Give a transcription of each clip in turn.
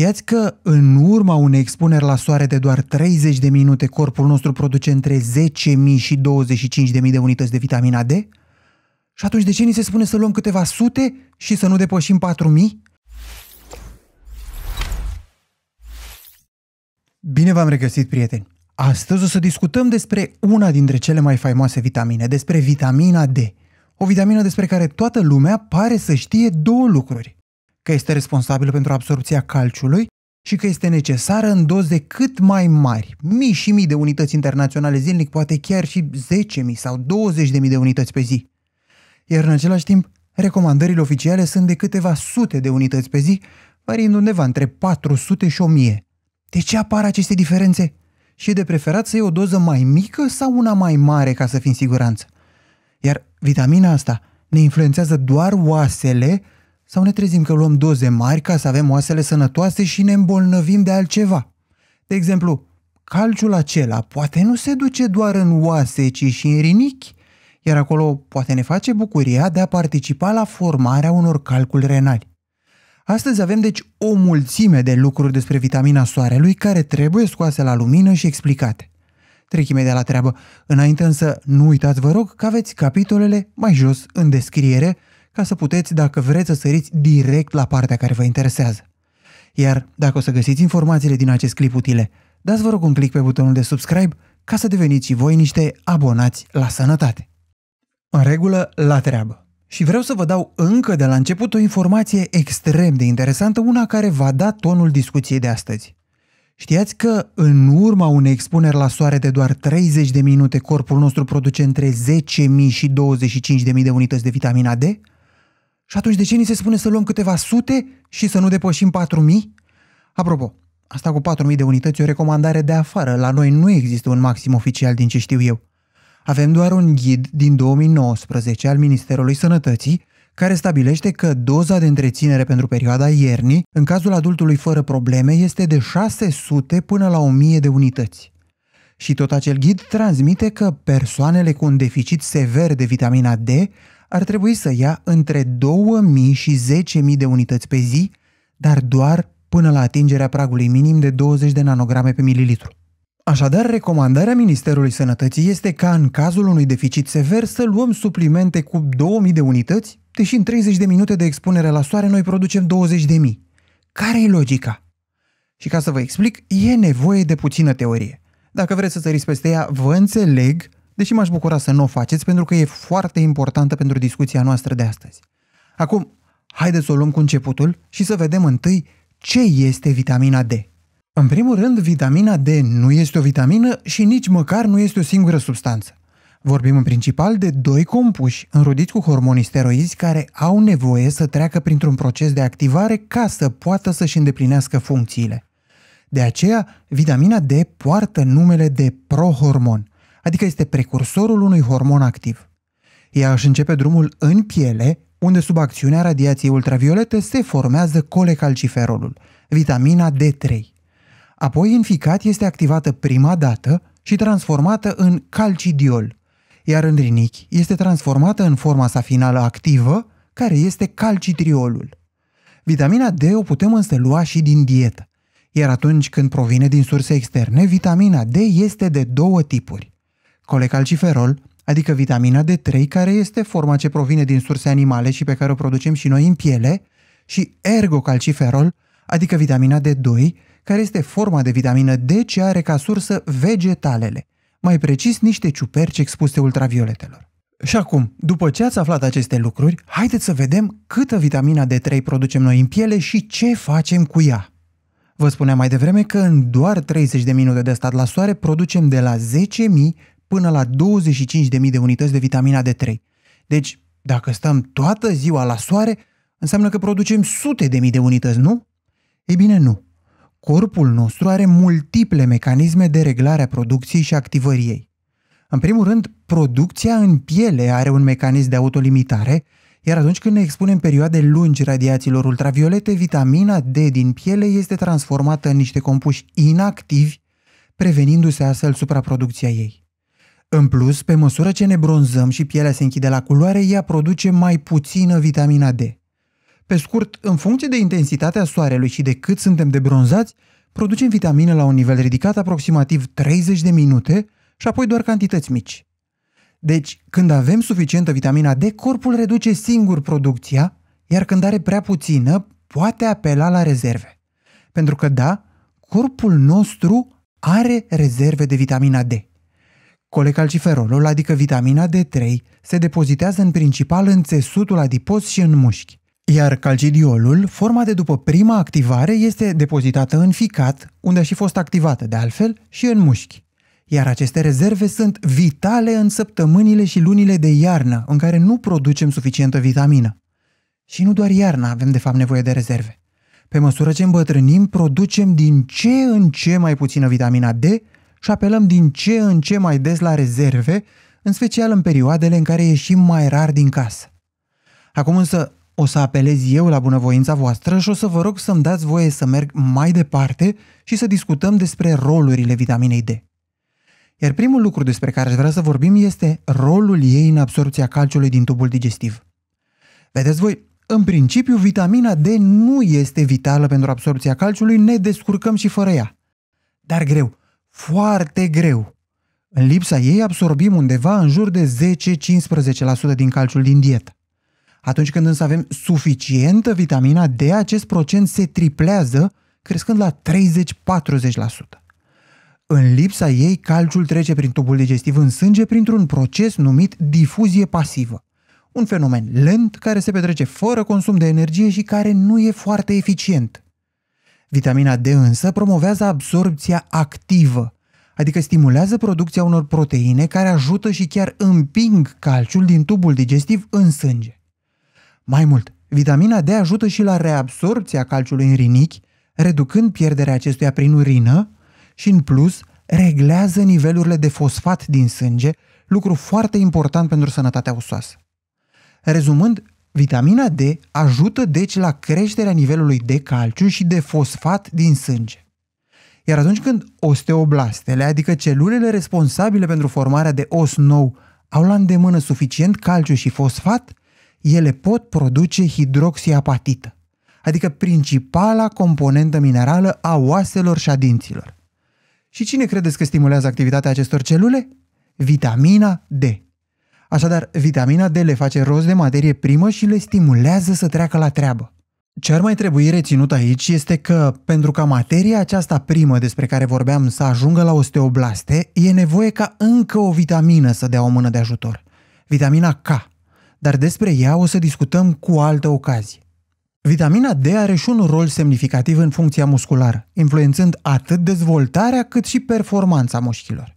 Știați că în urma unei expuneri la soare de doar 30 de minute, corpul nostru produce între 10.000 și 25.000 de unități de vitamina D? Și atunci de ce ni se spune să luăm câteva sute și să nu depășim 4.000? Bine v-am regăsit, prieteni! Astăzi o să discutăm despre una dintre cele mai faimoase vitamine, despre vitamina D. O vitamină despre care toată lumea pare să știe două lucruri că este responsabilă pentru absorpția calciului și că este necesară în doze cât mai mari, mii și mii de unități internaționale zilnic, poate chiar și 10.000 sau 20.000 de unități pe zi. Iar în același timp, recomandările oficiale sunt de câteva sute de unități pe zi, variind undeva între 400 și 1000. De ce apar aceste diferențe? Și e de preferat să iei o doză mai mică sau una mai mare ca să fii în siguranță. Iar vitamina asta ne influențează doar oasele sau ne trezim că luăm doze mari ca să avem oasele sănătoase și ne îmbolnăvim de altceva. De exemplu, calciul acela poate nu se duce doar în oase, ci și în rinichi, iar acolo poate ne face bucuria de a participa la formarea unor calculi renali. Astăzi avem deci o mulțime de lucruri despre vitamina soarelui care trebuie scoase la lumină și explicate. Trec imediat la treabă. Înainte însă, nu uitați vă rog că aveți capitolele mai jos în descriere ca să puteți, dacă vreți, să săriți direct la partea care vă interesează. Iar dacă o să găsiți informațiile din acest clip utile, dați vă rog un click pe butonul de subscribe ca să deveniți și voi niște abonați la sănătate. În regulă, la treabă. Și vreau să vă dau încă de la început o informație extrem de interesantă, una care va da tonul discuției de astăzi. Știați că în urma unei expuneri la soare de doar 30 de minute, corpul nostru produce între 10.000 și 25.000 de unități de vitamina D? Și atunci de ce ni se spune să luăm câteva sute și să nu depășim 4.000? Apropo, asta cu 4.000 de unități e o recomandare de afară. La noi nu există un maxim oficial din ce știu eu. Avem doar un ghid din 2019 al Ministerului Sănătății care stabilește că doza de întreținere pentru perioada iernii, în cazul adultului fără probleme, este de 600 până la 1000 de unități. Și tot acel ghid transmite că persoanele cu un deficit sever de vitamina D ar trebui să ia între 2.000 și 10.000 de unități pe zi, dar doar până la atingerea pragului minim de 20 de nanograme pe mililitru. Așadar, recomandarea Ministerului Sănătății este ca în cazul unui deficit sever să luăm suplimente cu 2000 de unități, deși în 30 de minute de expunere la soare noi producem 20.000. Care e logica? Și ca să vă explic, e nevoie de puțină teorie. Dacă vreți să săriți peste ea, vă înțeleg, deși m-aș bucura să nu o faceți pentru că e foarte importantă pentru discuția noastră de astăzi. Acum, haideți să o luăm cu începutul și să vedem întâi ce este vitamina D. În primul rând, vitamina D nu este o vitamină și nici măcar nu este o singură substanță. Vorbim în principal de doi compuși înrodiți cu hormonii steroizi care au nevoie să treacă printr-un proces de activare ca să poată să-și îndeplinească funcțiile. De aceea, vitamina D poartă numele de prohormon – adică este precursorul unui hormon activ. Ea își începe drumul în piele, unde sub acțiunea radiației ultraviolete se formează colecalciferolul, vitamina D3. Apoi în ficat este activată prima dată și transformată în calcidiol, iar în rinichi este transformată în forma sa finală activă, care este calcitriolul. Vitamina D o putem însă lua și din dietă, iar atunci când provine din surse externe, vitamina D este de două tipuri colecalciferol, adică vitamina D3, care este forma ce provine din surse animale și pe care o producem și noi în piele, și ergocalciferol, adică vitamina D2, care este forma de vitamină D ce are ca sursă vegetalele, mai precis niște ciuperci expuse ultravioletelor. Și acum, după ce ați aflat aceste lucruri, haideți să vedem câtă vitamina D3 producem noi în piele și ce facem cu ea. Vă spuneam mai devreme că în doar 30 de minute de stat la soare producem de la 10.000 până la 25.000 de unități de vitamina D3. Deci, dacă stăm toată ziua la soare, înseamnă că producem sute de mii de unități, nu? Ei bine, nu. Corpul nostru are multiple mecanisme de reglare a producției și activării ei. În primul rând, producția în piele are un mecanism de autolimitare, iar atunci când ne expunem perioade lungi radiațiilor ultraviolete, vitamina D din piele este transformată în niște compuși inactivi, prevenindu-se astfel supraproducția ei. În plus, pe măsură ce ne bronzăm și pielea se închide la culoare, ea produce mai puțină vitamina D. Pe scurt, în funcție de intensitatea soarelui și de cât suntem de bronzați, producem vitamine la un nivel ridicat aproximativ 30 de minute și apoi doar cantități mici. Deci, când avem suficientă vitamina D, corpul reduce singur producția, iar când are prea puțină, poate apela la rezerve. Pentru că, da, corpul nostru are rezerve de vitamina D. Colecalciferolul, adică vitamina D3, se depozitează în principal în țesutul adipos și în mușchi. Iar calcidiolul, forma de după prima activare, este depozitată în ficat, unde a și fost activată de altfel, și în mușchi. Iar aceste rezerve sunt vitale în săptămânile și lunile de iarnă, în care nu producem suficientă vitamină. Și nu doar iarna avem de fapt nevoie de rezerve. Pe măsură ce îmbătrânim, producem din ce în ce mai puțină vitamina D și apelăm din ce în ce mai des la rezerve, în special în perioadele în care ieșim mai rar din casă. Acum însă o să apelez eu la bunăvoința voastră și o să vă rog să-mi dați voie să merg mai departe și să discutăm despre rolurile vitaminei D. Iar primul lucru despre care aș vrea să vorbim este rolul ei în absorpția calciului din tubul digestiv. Vedeți voi, în principiu, vitamina D nu este vitală pentru absorpția calciului, ne descurcăm și fără ea. Dar greu, foarte greu. În lipsa ei absorbim undeva în jur de 10-15% din calciul din dietă. Atunci când însă avem suficientă vitamina D, acest procent se triplează, crescând la 30-40%. În lipsa ei, calciul trece prin tubul digestiv în sânge printr-un proces numit difuzie pasivă. Un fenomen lent care se petrece fără consum de energie și care nu e foarte eficient. Vitamina D însă promovează absorbția activă, adică stimulează producția unor proteine care ajută și chiar împing calciul din tubul digestiv în sânge. Mai mult, vitamina D ajută și la reabsorpția calciului în rinichi, reducând pierderea acestuia prin urină și, în plus, reglează nivelurile de fosfat din sânge, lucru foarte important pentru sănătatea osoasă. Rezumând, Vitamina D ajută deci la creșterea nivelului de calciu și de fosfat din sânge. Iar atunci când osteoblastele, adică celulele responsabile pentru formarea de os nou, au la îndemână suficient calciu și fosfat, ele pot produce hidroxiapatită, adică principala componentă minerală a oaselor și a dinților. Și cine credeți că stimulează activitatea acestor celule? Vitamina D. Așadar, vitamina D le face rost de materie primă și le stimulează să treacă la treabă. Ce ar mai trebui reținut aici este că, pentru ca materia aceasta primă despre care vorbeam să ajungă la osteoblaste, e nevoie ca încă o vitamină să dea o mână de ajutor. Vitamina K. Dar despre ea o să discutăm cu altă ocazie. Vitamina D are și un rol semnificativ în funcția musculară, influențând atât dezvoltarea cât și performanța mușchilor.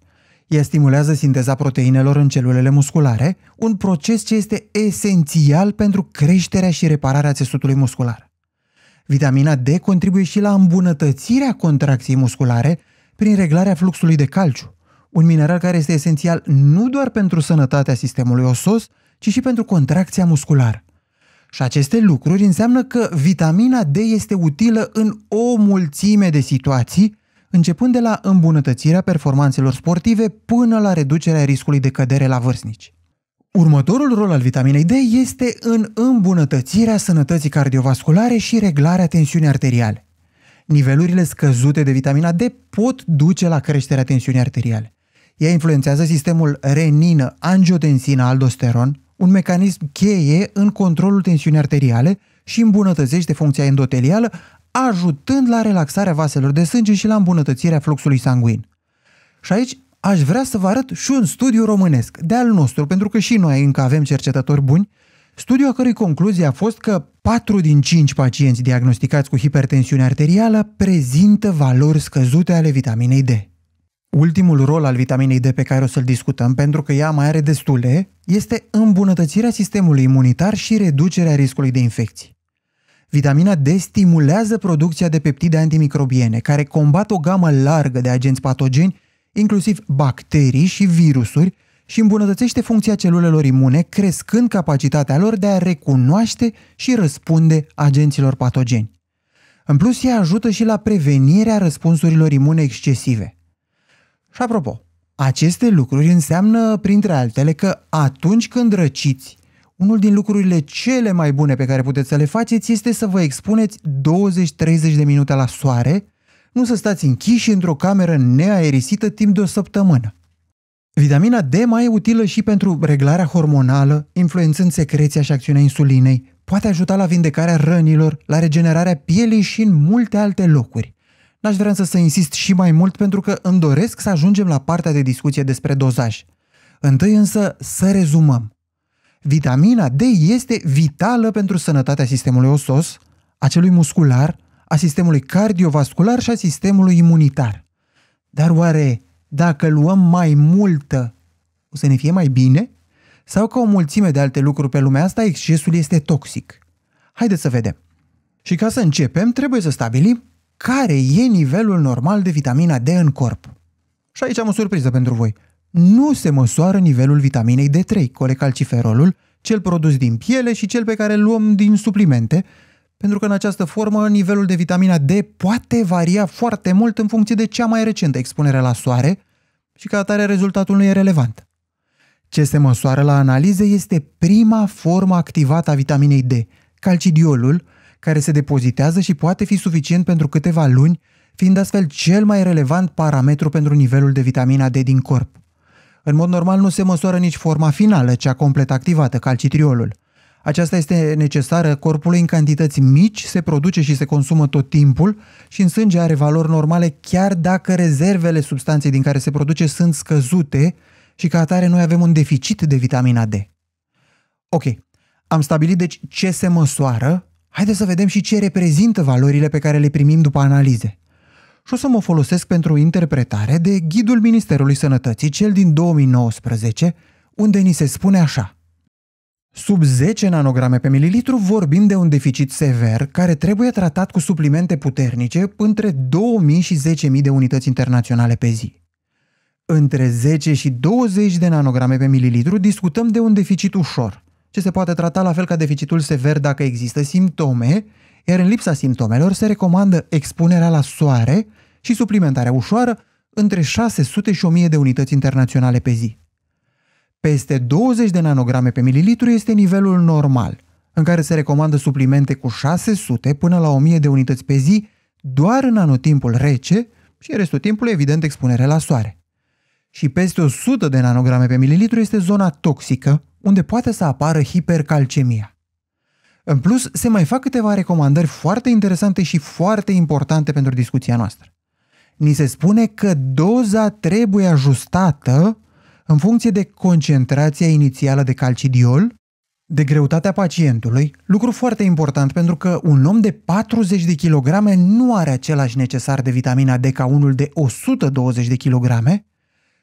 Ea stimulează sinteza proteinelor în celulele musculare, un proces ce este esențial pentru creșterea și repararea țesutului muscular. Vitamina D contribuie și la îmbunătățirea contracției musculare prin reglarea fluxului de calciu, un mineral care este esențial nu doar pentru sănătatea sistemului osos, ci și pentru contracția musculară. Și aceste lucruri înseamnă că vitamina D este utilă în o mulțime de situații, începând de la îmbunătățirea performanțelor sportive până la reducerea riscului de cădere la vârstnici. Următorul rol al vitaminei D este în îmbunătățirea sănătății cardiovasculare și reglarea tensiunii arteriale. Nivelurile scăzute de vitamina D pot duce la creșterea tensiunii arteriale. Ea influențează sistemul renină-angiotensină-aldosteron, un mecanism cheie în controlul tensiunii arteriale și îmbunătățește funcția endotelială, ajutând la relaxarea vaselor de sânge și la îmbunătățirea fluxului sanguin. Și aici aș vrea să vă arăt și un studiu românesc, de al nostru, pentru că și noi încă avem cercetători buni, studiu a cărui concluzie a fost că 4 din 5 pacienți diagnosticați cu hipertensiune arterială prezintă valori scăzute ale vitaminei D. Ultimul rol al vitaminei D pe care o să-l discutăm, pentru că ea mai are destule, este îmbunătățirea sistemului imunitar și reducerea riscului de infecții. Vitamina D stimulează producția de peptide antimicrobiene, care combat o gamă largă de agenți patogeni, inclusiv bacterii și virusuri, și îmbunătățește funcția celulelor imune, crescând capacitatea lor de a recunoaște și răspunde agenților patogeni. În plus, ea ajută și la prevenirea răspunsurilor imune excesive. Și apropo, aceste lucruri înseamnă, printre altele, că atunci când răciți, unul din lucrurile cele mai bune pe care puteți să le faceți este să vă expuneți 20-30 de minute la soare, nu să stați închiși într-o cameră neaerisită timp de o săptămână. Vitamina D mai e utilă și pentru reglarea hormonală, influențând secreția și acțiunea insulinei, poate ajuta la vindecarea rănilor, la regenerarea pielii și în multe alte locuri. N-aș vrea să, să insist și mai mult pentru că îmi doresc să ajungem la partea de discuție despre dozaj. Întâi însă să rezumăm. Vitamina D este vitală pentru sănătatea sistemului osos, a celui muscular, a sistemului cardiovascular și a sistemului imunitar. Dar oare dacă luăm mai multă, o să ne fie mai bine? Sau ca o mulțime de alte lucruri pe lumea asta, excesul este toxic? Haideți să vedem. Și ca să începem, trebuie să stabilim care e nivelul normal de vitamina D în corp. Și aici am o surpriză pentru voi nu se măsoară nivelul vitaminei D3, colecalciferolul, cel produs din piele și cel pe care îl luăm din suplimente, pentru că în această formă nivelul de vitamina D poate varia foarte mult în funcție de cea mai recentă expunere la soare și ca atare rezultatul nu e relevant. Ce se măsoară la analize este prima formă activată a vitaminei D, calcidiolul, care se depozitează și poate fi suficient pentru câteva luni, fiind astfel cel mai relevant parametru pentru nivelul de vitamina D din corp. În mod normal nu se măsoară nici forma finală, cea complet activată, calcitriolul. Aceasta este necesară corpului în cantități mici, se produce și se consumă tot timpul și în sânge are valori normale chiar dacă rezervele substanței din care se produce sunt scăzute și ca atare noi avem un deficit de vitamina D. Ok, am stabilit deci ce se măsoară, haideți să vedem și ce reprezintă valorile pe care le primim după analize și o să mă folosesc pentru interpretare de Ghidul Ministerului Sănătății, cel din 2019, unde ni se spune așa. Sub 10 nanograme pe mililitru vorbim de un deficit sever care trebuie tratat cu suplimente puternice între 2000 și 10.000 de unități internaționale pe zi. Între 10 și 20 de nanograme pe mililitru discutăm de un deficit ușor, ce se poate trata la fel ca deficitul sever dacă există simptome iar în lipsa simptomelor se recomandă expunerea la soare și suplimentarea ușoară între 600 și 1000 de unități internaționale pe zi. Peste 20 de nanograme pe mililitru este nivelul normal, în care se recomandă suplimente cu 600 până la 1000 de unități pe zi doar în anotimpul rece și restul timpului evident expunere la soare. Și peste 100 de nanograme pe mililitru este zona toxică, unde poate să apară hipercalcemia. În plus, se mai fac câteva recomandări foarte interesante și foarte importante pentru discuția noastră. Ni se spune că doza trebuie ajustată în funcție de concentrația inițială de calcidiol, de greutatea pacientului, lucru foarte important pentru că un om de 40 de kilograme nu are același necesar de vitamina D ca unul de 120 de kilograme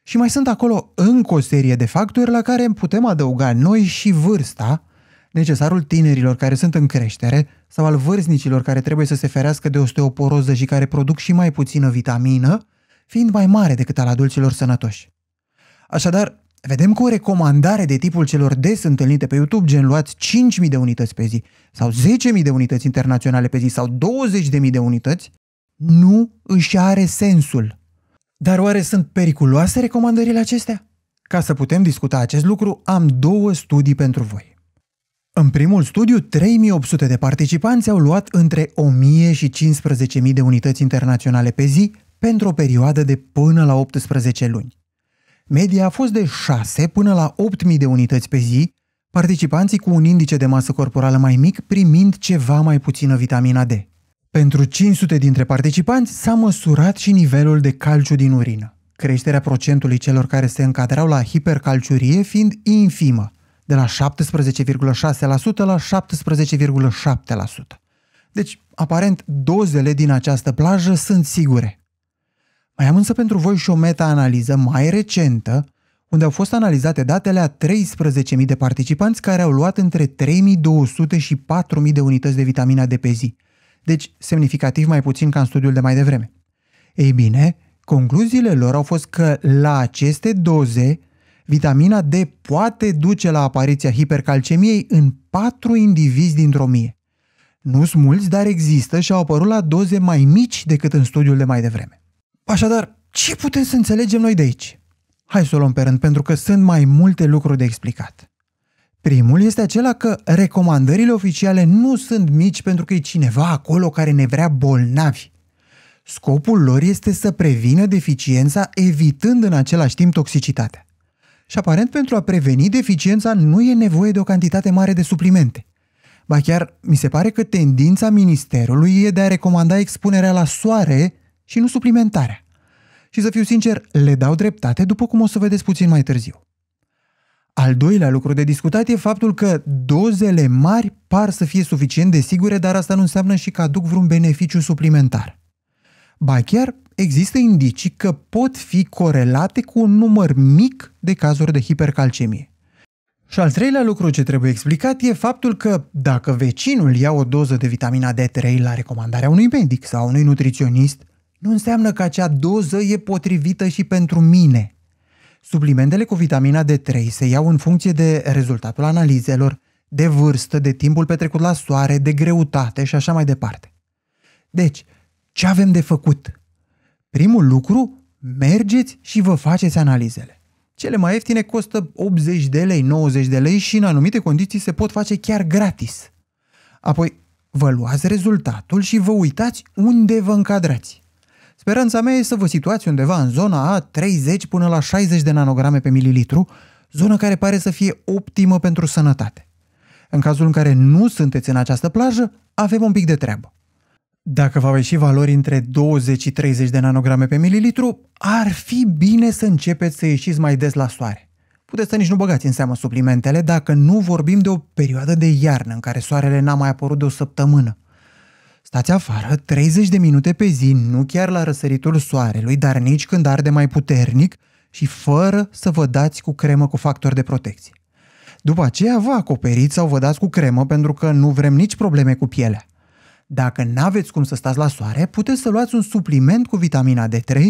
și mai sunt acolo încă o serie de factori la care putem adăuga noi și vârsta, necesarul tinerilor care sunt în creștere sau al vârstnicilor care trebuie să se ferească de osteoporoză și care produc și mai puțină vitamină, fiind mai mare decât al adulților sănătoși. Așadar, vedem că o recomandare de tipul celor des întâlnite pe YouTube, gen luați 5.000 de unități pe zi, sau 10.000 de unități internaționale pe zi, sau 20.000 de unități, nu își are sensul. Dar oare sunt periculoase recomandările acestea? Ca să putem discuta acest lucru, am două studii pentru voi. În primul studiu, 3800 de participanți au luat între 1000 și 15.000 de unități internaționale pe zi pentru o perioadă de până la 18 luni. Media a fost de 6 până la 8.000 de unități pe zi, participanții cu un indice de masă corporală mai mic primind ceva mai puțină vitamina D. Pentru 500 dintre participanți s-a măsurat și nivelul de calciu din urină, creșterea procentului celor care se încadrau la hipercalciurie fiind infimă, de la 17,6% la 17,7%. Deci, aparent, dozele din această plajă sunt sigure. Mai am însă pentru voi și o meta-analiză mai recentă, unde au fost analizate datele a 13.000 de participanți care au luat între 3.200 și 4.000 de unități de vitamina D pe zi. Deci, semnificativ mai puțin ca în studiul de mai devreme. Ei bine, concluziile lor au fost că la aceste doze, Vitamina D poate duce la apariția hipercalcemiei în 4 indivizi dintr-o mie. Nu sunt mulți, dar există și au apărut la doze mai mici decât în studiul de mai devreme. Așadar, ce putem să înțelegem noi de aici? Hai să o luăm pe rând, pentru că sunt mai multe lucruri de explicat. Primul este acela că recomandările oficiale nu sunt mici pentru că e cineva acolo care ne vrea bolnavi. Scopul lor este să prevină deficiența, evitând în același timp toxicitatea. Și aparent pentru a preveni deficiența nu e nevoie de o cantitate mare de suplimente. Ba chiar mi se pare că tendința ministerului e de a recomanda expunerea la soare și nu suplimentarea. Și să fiu sincer, le dau dreptate după cum o să vedeți puțin mai târziu. Al doilea lucru de discutat e faptul că dozele mari par să fie suficient de sigure, dar asta nu înseamnă și că aduc vreun beneficiu suplimentar. Ba chiar există indicii că pot fi corelate cu un număr mic de cazuri de hipercalcemie. Și al treilea lucru ce trebuie explicat e faptul că dacă vecinul ia o doză de vitamina D3 la recomandarea unui medic sau unui nutriționist, nu înseamnă că acea doză e potrivită și pentru mine. Suplimentele cu vitamina D3 se iau în funcție de rezultatul analizelor, de vârstă, de timpul petrecut la soare, de greutate și așa mai departe. Deci, ce avem de făcut? Primul lucru, mergeți și vă faceți analizele. Cele mai ieftine costă 80 de lei, 90 de lei și în anumite condiții se pot face chiar gratis. Apoi, vă luați rezultatul și vă uitați unde vă încadrați. Speranța mea e să vă situați undeva în zona a 30 până la 60 de nanograme pe mililitru, zonă care pare să fie optimă pentru sănătate. În cazul în care nu sunteți în această plajă, avem un pic de treabă. Dacă va ieși valori între 20 și 30 de nanograme pe mililitru, ar fi bine să începeți să ieșiți mai des la soare. Puteți să nici nu băgați în seamă suplimentele dacă nu vorbim de o perioadă de iarnă în care soarele n-a mai apărut de o săptămână. Stați afară 30 de minute pe zi, nu chiar la răsăritul soarelui, dar nici când arde mai puternic și fără să vă dați cu cremă cu factor de protecție. După aceea vă acoperiți sau vă dați cu cremă pentru că nu vrem nici probleme cu pielea. Dacă n-aveți cum să stați la soare, puteți să luați un supliment cu vitamina D3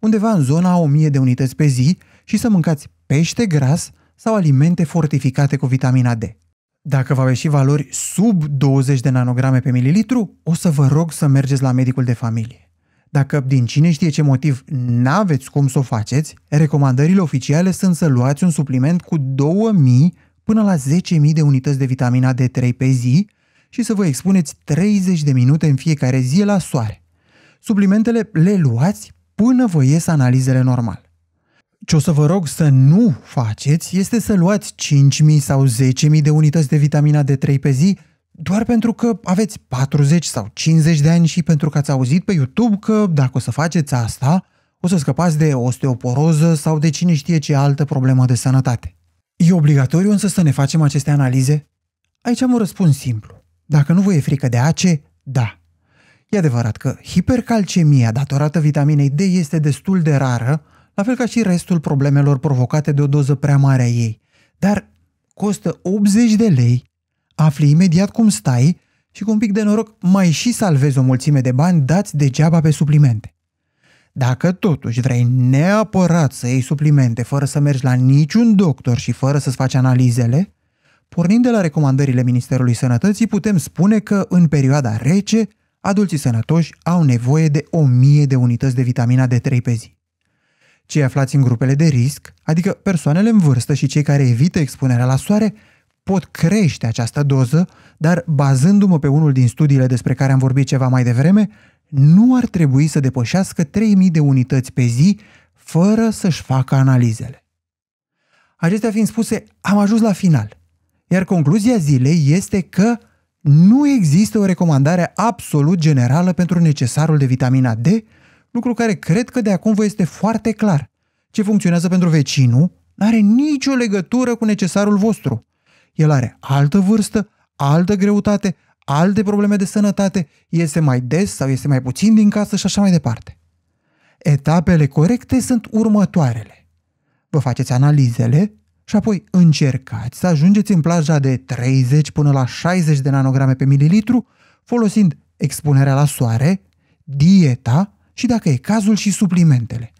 undeva în zona 1000 de unități pe zi și să mâncați pește gras sau alimente fortificate cu vitamina D. Dacă va ieși valori sub 20 de nanograme pe mililitru, o să vă rog să mergeți la medicul de familie. Dacă din cine știe ce motiv n-aveți cum să o faceți, recomandările oficiale sunt să luați un supliment cu 2000 până la 10.000 de unități de vitamina D3 pe zi și să vă expuneți 30 de minute în fiecare zi la soare. Suplimentele le luați până vă ies analizele normal. Ce o să vă rog să nu faceți este să luați 5.000 sau 10.000 de unități de vitamina D3 pe zi doar pentru că aveți 40 sau 50 de ani și pentru că ați auzit pe YouTube că dacă o să faceți asta, o să scăpați de osteoporoză sau de cine știe ce altă problemă de sănătate. E obligatoriu însă să ne facem aceste analize? Aici am un răspuns simplu. Dacă nu vă e frică de ace, da. E adevărat că hipercalcemia datorată vitaminei D este destul de rară, la fel ca și restul problemelor provocate de o doză prea mare a ei. Dar costă 80 de lei, afli imediat cum stai și cu un pic de noroc mai și salvezi o mulțime de bani dați degeaba pe suplimente. Dacă totuși vrei neapărat să iei suplimente fără să mergi la niciun doctor și fără să-ți faci analizele, Pornind de la recomandările Ministerului Sănătății, putem spune că în perioada rece, adulții sănătoși au nevoie de 1000 de unități de vitamina D3 pe zi. Cei aflați în grupele de risc, adică persoanele în vârstă și cei care evită expunerea la soare, pot crește această doză, dar bazându-mă pe unul din studiile despre care am vorbit ceva mai devreme, nu ar trebui să depășească 3000 de unități pe zi fără să-și facă analizele. Acestea fiind spuse, am ajuns la final – iar concluzia zilei este că nu există o recomandare absolut generală pentru necesarul de vitamina D, lucru care cred că de acum vă este foarte clar. Ce funcționează pentru vecinul nu are nicio legătură cu necesarul vostru. El are altă vârstă, altă greutate, alte probleme de sănătate, iese mai des sau iese mai puțin din casă și așa mai departe. Etapele corecte sunt următoarele. Vă faceți analizele, și apoi încercați să ajungeți în plaja de 30 până la 60 de nanograme pe mililitru folosind expunerea la soare, dieta și, dacă e cazul, și suplimentele.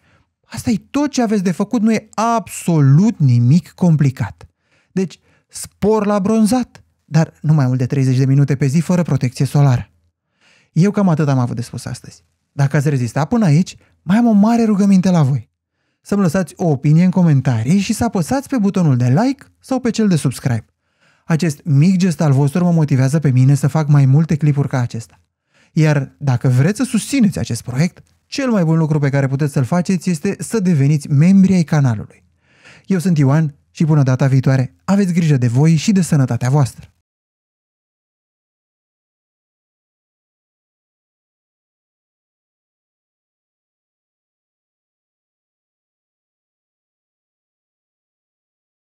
Asta e tot ce aveți de făcut, nu e absolut nimic complicat. Deci, spor la bronzat, dar nu mai mult de 30 de minute pe zi fără protecție solară. Eu cam atât am avut de spus astăzi. Dacă ați rezistat până aici, mai am o mare rugăminte la voi să-mi lăsați o opinie în comentarii și să apăsați pe butonul de like sau pe cel de subscribe. Acest mic gest al vostru mă motivează pe mine să fac mai multe clipuri ca acesta. Iar dacă vreți să susțineți acest proiect, cel mai bun lucru pe care puteți să-l faceți este să deveniți membri ai canalului. Eu sunt Ioan și până data viitoare, aveți grijă de voi și de sănătatea voastră.